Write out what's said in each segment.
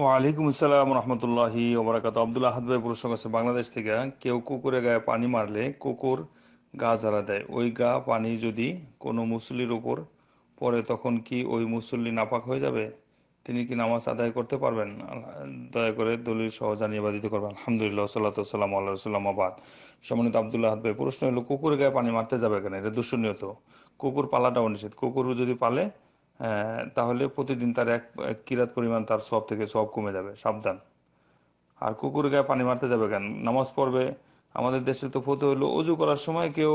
ওয়ালাইকুম আসসালাম রহমতুল্লাহি ওবরাকাত আব্দুল্লাহ হাত ভাই প্রসঙ্গ আছে বাংলাদেশ থেকে কেউ কুকুরে গায়ে পানি মারলে কুকুর গা ঝাড়া দেয় ওই গা পানি যদি কোনো মুসলির উপর পড়ে তখন কি ওই মুসল্লি নাপাক হয়ে যাবে তিনি কি নামাজ আদায় করতে পারবেন দয়া করে দলিল সহ জানিয়ে বাধিত করবেন আলহামদুলিল্লাহ সাল্লাহাম আল্লাহাম আবাদ সম্মানিত আবদুল্লাহ হাত ভাই প্রশ্ন হলো কুকুর গায়ে পানি মারতে যাবে কেন এটা দূষণীয় তো কুকুর পালাটাও নিষেধ কুকুর যদি পালে তাহলে প্রতিদিন তার এক কিরাত পরিমাণ তার সব থেকে সব কমে যাবে সাবধান আর কুকুর গায়ে পানি মারতে যাবে কেন নামাজ পড়বে আমাদের দেশে তো ফতো হলো অজু করার সময় কেউ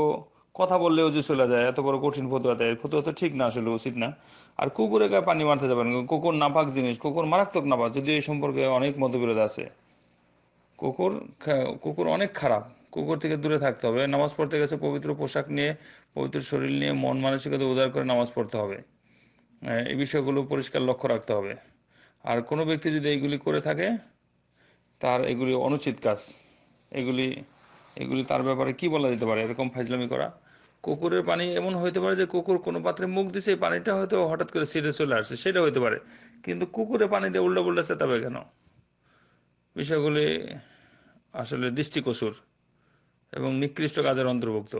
কথা বললে অজু চলে যায় এত বড় কঠিন ফতুয়া দেয় ফতুয়া তো ঠিক না আসলে উচিত না আর কুকুরে গায়ে পানি মারতে যাবেন কুকুর নাপাক জিনিস কুকুর মারাত্মক নাপাক যদি এই সম্পর্কে অনেক মতবিরোধ আছে কুকুর কুকুর অনেক খারাপ কুকুর থেকে দূরে থাকতে হবে নামাজ পড়তে গেছে পবিত্র পোশাক নিয়ে পবিত্র শরীর নিয়ে মন মানসিকতা উদার করে নামাজ পড়তে হবে এই বিষয়গুলো পরিষ্কার লক্ষ্য রাখতে হবে আর কোনো ব্যক্তি যদি এইগুলি করে থাকে তার এগুলি অনুচিত কাজ এগুলি এগুলি তার ব্যাপারে কি বলা যেতে পারে এরকম ফাইজলামি করা কুকুরের পানি এমন হইতে পারে যে কুকুর কোনো পাত্রে মুখ দিছে এই পানিটা হয়তো হঠাৎ করে সিটে চলে আসছে সেটা হইতে পারে কিন্তু কুকুরে পানি দিয়ে উল্টা উল্টা চেতাবে কেন বিষয়গুলি আসলে দৃষ্টিকসুর এবং নিকৃষ্ট কাজের অন্তর্ভুক্ত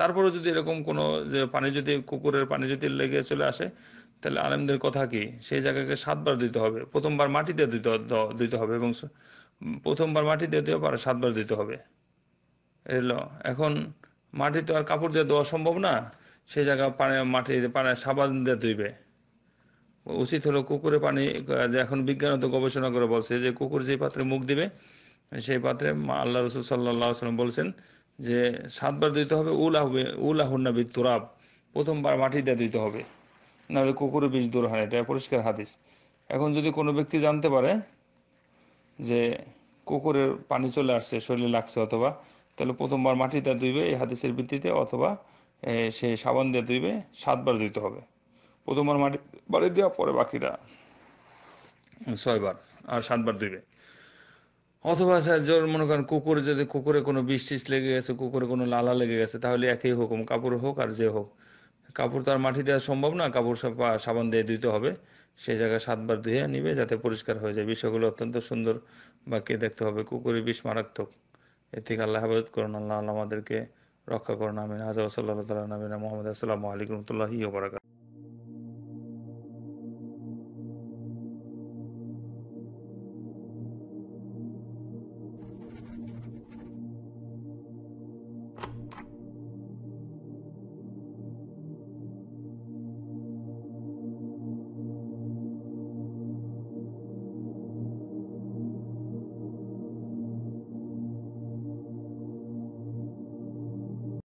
তারপরে যদি এরকম কোনো যে পানি যদি কুকুরের পানি যদি লেগে চলে আসে তাহলে আলেমদের কথা কি সেই জায়গাকে সাতবার দিতে হবে প্রথমবার মাটিতে দিতে দিতে হবে এবং প্রথমবার মাটি দিতে হবে আর সাতবার দিতে হবে এলো এখন মাটি তো আর কাপড় দিয়ে দেওয়া সম্ভব না সেই জায়গা পানি মাটি পানি সাবান দিয়ে ধুইবে উচিত হলো কুকুরে পানি এখন বিজ্ঞান তো গবেষণা করে বলছে যে কুকুর যে পাত্রে মুখ দিবে সেই পাত্রে আল্লাহ রসুল সাল্লাহাম বলছেন যে সাতবার দিতে হবে উল উল উলাহুন্নাবি তোরাব প্রথমবার মাটি দিয়ে দিতে হবে নাহলে কুকুরে বিষ দূর হয় এটা পরিষ্কার হাদিস এখন যদি কোনো ব্যক্তি জানতে পারে যে কুকুরের পানি চলে আসছে শরীরে লাগছে অথবা তাহলে প্রথমবার মাটিতে ধুইবে এই হাদিসের ভিত্তিতে অথবা সে সাবান দিয়ে ধুইবে সাতবার ধুইতে হবে প্রথমবার মাটি বাড়ি দেওয়া পরে বাকিটা ছয়বার আর সাতবার ধুইবে অথবা স্যার জোর মনে করেন কুকুরে যদি কুকুরে কোনো বিষ টিস লেগে গেছে কুকুরে কোনো লালা লেগে গেছে তাহলে একই হুকুম কাপড় হোক আর যে হোক কাপড় তার মাটি দেওয়া সম্ভব না কাপড় সব সাবান দিয়ে ধুইতে হবে সেই জায়গায় সাতবার ধুয়ে নিবে যাতে পরিষ্কার হয়ে যায় বিষয়গুলো অত্যন্ত সুন্দর বা কে দেখতে হবে কুকুরে বিষ মারাত্মক এ থেকে আল্লাহ হাফেজ করুন আল্লাহ আমাদেরকে রক্ষা করুন আমিন আজ সাল্লাহ তালা নামিনা মোহাম্মদ আসসালামু আলাইকুম রহমতুল্লাহি বারাকাত